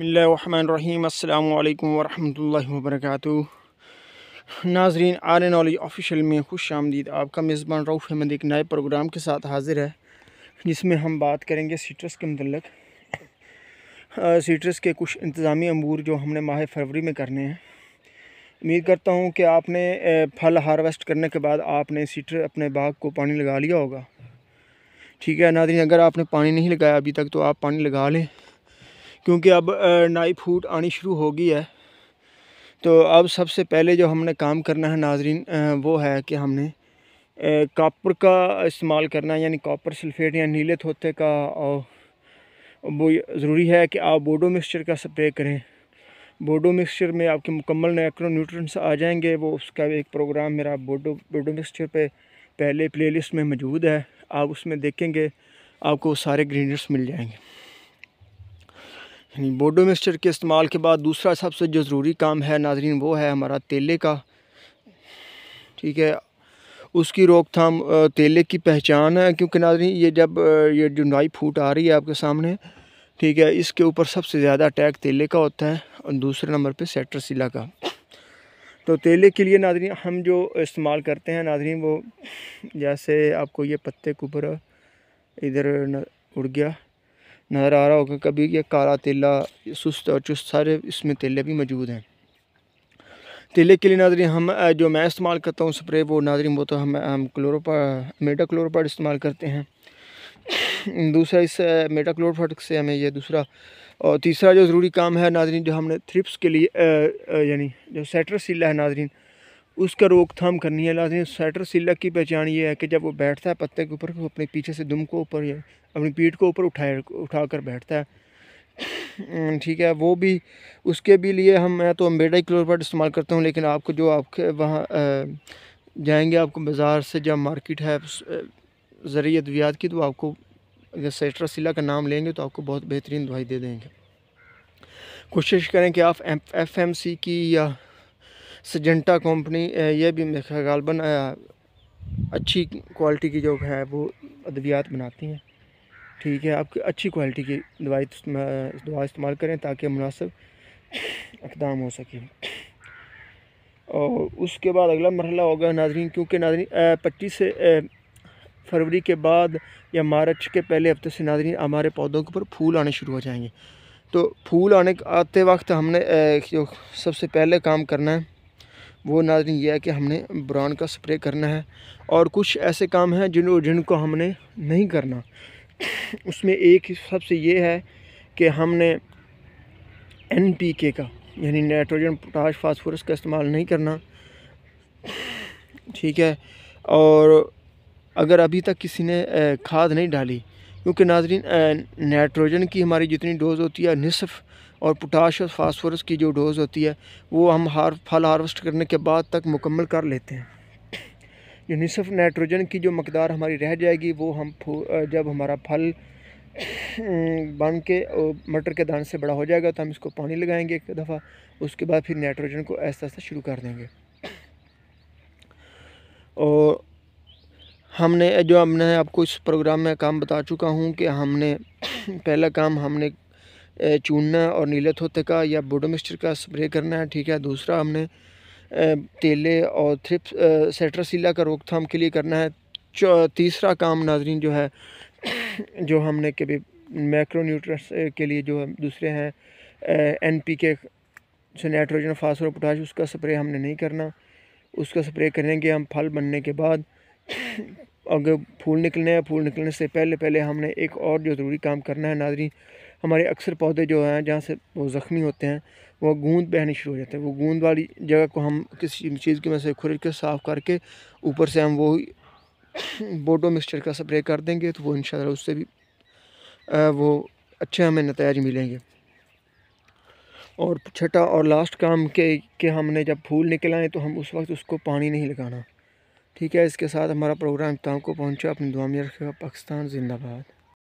बसमीम अल्लाम वरहमल वर्क नाजरीन आर एन ऑली ऑफिशियल में खुश आमदीद आपका मेज़बान रऊफ़ अहमद एक नए प्रोग्राम के साथ हाज़िर है जिसमें हम बात करेंगे सीट्रस के मतलब सीट्रस के कुछ इंतज़ामी अमूर जो हमने माह फरवरी में करने हैं उम्मीद करता हूँ कि आपने फल हारवेस्ट करने के बाद आपने सीटर अपने बाग को पानी लगा लिया होगा ठीक है नाजरीन अगर आपने पानी नहीं लगाया अभी तक तो आप पानी लगा लें क्योंकि अब नाई फूट आनी शुरू हो गई है तो अब सबसे पहले जो हमने काम करना है नाजरीन वो है कि हमने कापर का इस्तेमाल करना यानी कापर सल्फेट या नीले थोते का और वो ज़रूरी है कि आप बोडो मिक्सचर का स्प्रे करें बोडो मिक्सचर में आपके मुकम्मल नैक्रो न्यूट्रंस आ जाएंगे वो उसका एक प्रोग्राम मेरा बोडो बोडो मिक्सचर पे पहले प्लेलिस्ट में मौजूद है आप उसमें देखेंगे आपको सारे ग्रीनर्स मिल जाएंगे यानी बोडो मिक्सचर के इस्तेमाल के बाद दूसरा सबसे जो ज़रूरी काम है नाजरीन वो है हमारा तेले का ठीक है उसकी रोकथाम तेले की पहचान है क्योंकि नाजरीन ये जब ये जो नाई फूट आ रही है आपके सामने ठीक है इसके ऊपर सबसे ज़्यादा अटैक तेले का होता है और दूसरे नंबर पे सिला का तो तेले के लिए नाजरीन हम जो इस्तेमाल करते हैं नाजरीन वो जैसे आपको ये पत्ते के ऊपर इधर उड़ गया नज़र आ रहा होगा कभी ये काला तेला सुस्त और चुस्त सारे इसमें तेले भी मौजूद हैं तेले के लिए नाजरी हम जो मैं इस्तेमाल करता हूँ स्प्रे वो नाजरी वो तो हम हम क्लोरोपा मेटा क्लोरोपाट इस्तेमाल करते हैं दूसरा इस मेटा क्लोरोपाट से हमें यह दूसरा और तीसरा जो ज़रूरी काम है नाजरीन जो हमने थ्रिप्स के लिए यानी जो सेटर सीला है नाजरीन उसका रोकथाम करनी है लाजमी स्वेटर सिलक की पहचान ये है कि जब वो बैठता है पत्ते के ऊपर अपने पीछे से दुम को ऊपर अपनी पीठ को ऊपर उठाए उठा कर बैठता है ठीक है वो भी उसके भी लिए हम मैं तो अम्बेडा क्लोरबर्ड इस्तेमाल करता हूँ लेकिन आपको जो आपके वहाँ जाएंगे आपको बाज़ार से जब मार्केट है ज़रिए अद्वियात की तो आपको अगर सिला का नाम लेंगे तो आपको बहुत बेहतरीन दवाई दे देंगे कोशिश करें कि आप एफ एम सी की या सजेंटा कंपनी eh, ये भी मेरे गालबन eh, अच्छी क्वालिटी की जो है वो अद्वियात बनाती हैं ठीक है आपकी अच्छी क्वालिटी की दवाई तो दवा इस्तेमाल करें ताकि मुनासिब इकदाम हो सके और उसके बाद अगला मरला होगा नाजरीन क्योंकि नाजरीन eh, पच्चीस से फरवरी के बाद या मार्च के पहले हफ्ते से नाजरीन हमारे पौधों के ऊपर फूल आने शुरू हो जाएंगे तो फूल आने आते वक्त हमने जो सबसे पहले काम करना है वो नाजन यह है कि हमने बुरान का स्प्रे करना है और कुछ ऐसे काम हैं जिन जिनको हमने नहीं करना उसमें एक सबसे ये है कि हमने एन पी के का यानी नाइट्रोजन पोटाश फास्फोरस का इस्तेमाल नहीं करना ठीक है और अगर अभी तक किसी ने खाद नहीं डाली क्योंकि नाजरीन नाइट्रोजन की हमारी जितनी डोज़ होती है निसफ़ और पोटाश और फास्फोरस की जो डोज़ होती है वो हम हार फल हारवेस्ट करने के बाद तक मुकम्मल कर लेते हैं जो नसफ़ नाइट्रोजन की जो मकदार हमारी रह जाएगी वो हम जब हमारा फल बन के मटर के दाने से बड़ा हो जाएगा तो हम इसको पानी लगाएंगे एक दफ़ा उसके बाद फिर नाइट्रोजन को ऐसा ऐसा शुरू कर देंगे और हमने जो हमने आपको इस प्रोग्राम में काम बता चुका हूँ कि हमने पहला काम हमने चूनना और नीले थोते का या बोडोमिस्टर का स्प्रे करना है ठीक है दूसरा हमने तेले और थ्रिप्स सेट्रासीला का रोकथाम के लिए करना है तीसरा काम नाजरीन जो है जो हमने कभी मैक्रोन्यूट्रस के लिए जो दूसरे हैं एन पी के से नाइट्रोजन फास्फोर पोटाश उसका स्प्रे हमने नहीं करना उसका स्प्रे करेंगे हम फल बनने के बाद अगर फूल निकलने हैं फूल निकलने से पहले पहले हमने एक और जो ज़रूरी काम करना है नाजरी हमारे अक्सर पौधे जो हैं जहाँ से वो ज़ख्मी होते हैं वो गूंद बहने शुरू हो जाते हैं वो गूंद वाली जगह को हम किसी चीज़ की वजह से खुरच के साफ़ करके ऊपर से हम वो बोडो मिक्सचर का स्प्रे कर देंगे तो वो इन उससे भी वो अच्छे हमें नतज मिलेंगे और छठा और लास्ट काम के कि हमने जब फूल निकलाएं तो हम उस वक्त उसको पानी नहीं लगाना ठीक है इसके साथ हमारा प्रोग्राम इफ्ताम को पहुँचा अपनी दुआ में रखेगा पाकिस्तान जिंदाबाद